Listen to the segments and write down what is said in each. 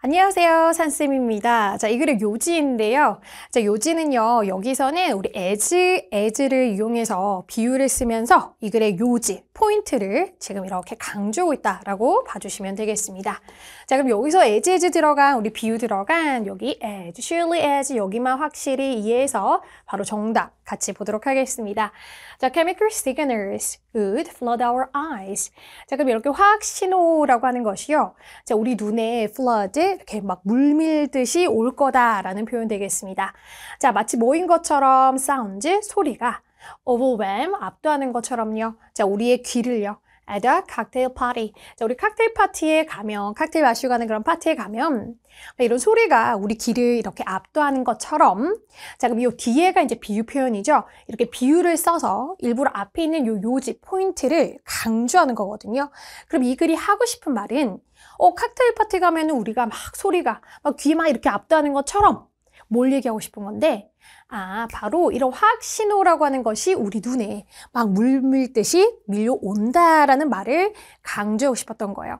안녕하세요 산쌤입니다 자이 글의 요지인데요 자 요지는요 여기서는 우리 as, as를 이용해서 비유를 쓰면서 이 글의 요지 포인트를 지금 이렇게 강조하고 있다라고 봐주시면 되겠습니다 자 그럼 여기서 as, as 들어간 우리 비유 들어간 여기 as, surely as 여기만 확실히 이해해서 바로 정답 같이 보도록 하겠습니다 자 chemical signals would flood our eyes 자 그럼 이렇게 화학 신호라고 하는 것이요 자 우리 눈에 flood 이렇게 막 물밀듯이 올 거다라는 표현 되겠습니다. 자, 마치 모인 것처럼 사운드, 소리가 overwhelm, 압도하는 것처럼요. 자, 우리의 귀를요. at a cocktail party. 자, 우리 칵테일 파티에 가면, 칵테일 마시고 가는 그런 파티에 가면, 네, 이런 소리가 우리 귀를 이렇게 압도하는 것처럼, 자, 그럼 이 뒤에가 이제 비유 표현이죠. 이렇게 비유를 써서 일부러 앞에 있는 요 요지, 포인트를 강조하는 거거든요. 그럼 이 글이 하고 싶은 말은, 어, 칵테일 파티 가면은 우리가 막 소리가, 막 귀 막 이렇게 압도하는 것처럼, 뭘 얘기하고 싶은 건데 아 바로 이런 화학 신호라고 하는 것이 우리 눈에 막 물밀듯이 밀려온다라는 말을 강조하고 싶었던 거예요.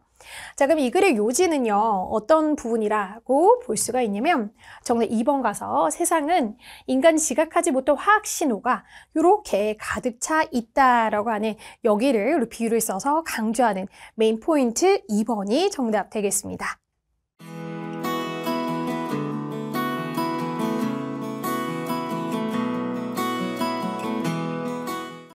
자 그럼 이 글의 요지는요 어떤 부분이라고 볼 수가 있냐면 정말 2번 가서 세상은 인간이 지각하지 못한 화학 신호가 이렇게 가득 차 있다라고 하는 여기를 비유를 써서 강조하는 메인 포인트 2번이 정답 되겠습니다.